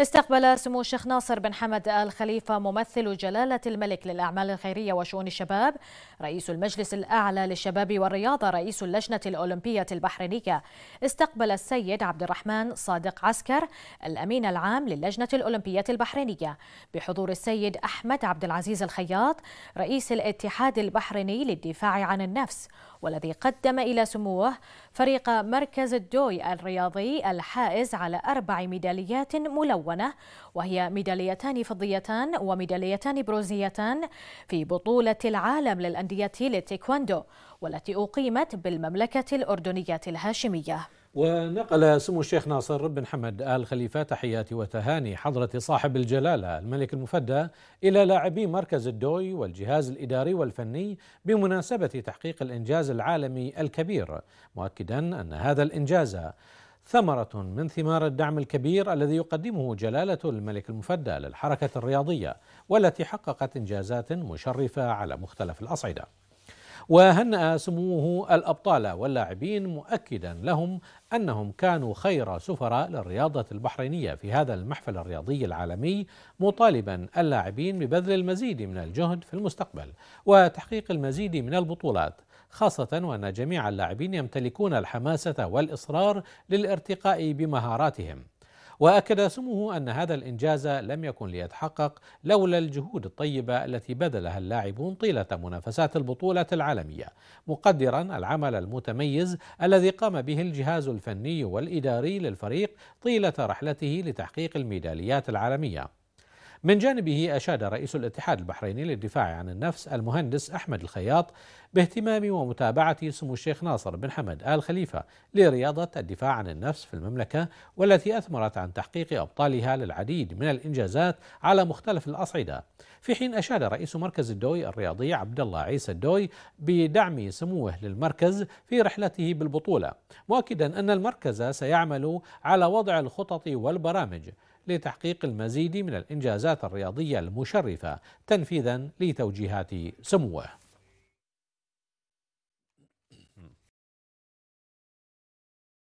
استقبل سمو الشيخ ناصر بن حمد آل خليفة ممثل جلالة الملك للأعمال الخيرية وشؤون الشباب رئيس المجلس الأعلى للشباب والرياضة رئيس اللجنة الأولمبية البحرينية استقبل السيد عبد الرحمن صادق عسكر الأمين العام للجنة الأولمبية البحرينية بحضور السيد أحمد عبد العزيز الخياط رئيس الاتحاد البحريني للدفاع عن النفس والذي قدم إلى سموه فريق مركز الدوي الرياضي الحائز على أربع ميداليات ملونة الملونة وهي ميداليتان فضيتان وميداليتان برونزيتان في بطولة العالم للأندية للتايكواندو والتي أقيمت بالمملكة الأردنية الهاشمية ونقل سمو الشيخ ناصر بن حمد آل خليفة تحياتي وتهاني حضرة صاحب الجلالة الملك المفدى إلى لاعبي مركز الدوي والجهاز الإداري والفني بمناسبة تحقيق الإنجاز العالمي الكبير مؤكدا أن هذا الإنجاز ثمرة من ثمار الدعم الكبير الذي يقدمه جلالة الملك المفدى للحركة الرياضية والتي حققت إنجازات مشرفة على مختلف الأصعدة. وهنأ سموه الأبطال واللاعبين مؤكدا لهم أنهم كانوا خير سفراء للرياضة البحرينية في هذا المحفل الرياضي العالمي مطالبا اللاعبين ببذل المزيد من الجهد في المستقبل وتحقيق المزيد من البطولات خاصة وأن جميع اللاعبين يمتلكون الحماسة والإصرار للارتقاء بمهاراتهم واكد سمو ان هذا الانجاز لم يكن ليتحقق لولا الجهود الطيبه التي بذلها اللاعبون طيله منافسات البطوله العالميه مقدرا العمل المتميز الذي قام به الجهاز الفني والاداري للفريق طيله رحلته لتحقيق الميداليات العالميه من جانبه أشاد رئيس الاتحاد البحريني للدفاع عن النفس المهندس أحمد الخياط باهتمام ومتابعة سمو الشيخ ناصر بن حمد آل خليفة لرياضة الدفاع عن النفس في المملكة والتي أثمرت عن تحقيق أبطالها للعديد من الإنجازات على مختلف الأصعدة في حين أشاد رئيس مركز الدوي الرياضي عبد الله عيسى الدوي بدعم سموه للمركز في رحلته بالبطولة مؤكدا أن المركز سيعمل على وضع الخطط والبرامج لتحقيق المزيد من الإنجازات الرياضية المشرفة تنفيذا لتوجيهات سموه